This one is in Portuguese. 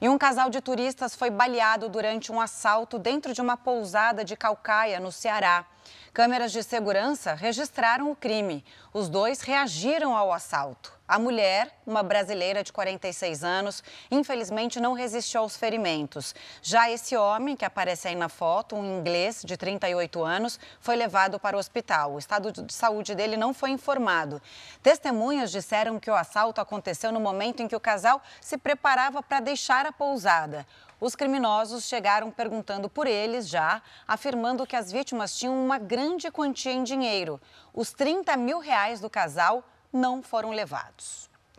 E um casal de turistas foi baleado durante um assalto dentro de uma pousada de Calcaia, no Ceará. Câmeras de segurança registraram o crime. Os dois reagiram ao assalto. A mulher, uma brasileira de 46 anos, infelizmente não resistiu aos ferimentos. Já esse homem, que aparece aí na foto, um inglês de 38 anos, foi levado para o hospital. O estado de saúde dele não foi informado. Testemunhas disseram que o assalto aconteceu no momento em que o casal se preparava para deixar a pousada. Os criminosos chegaram perguntando por eles já, afirmando que as vítimas tinham uma grande quantia em dinheiro. Os 30 mil reais do casal não foram levados.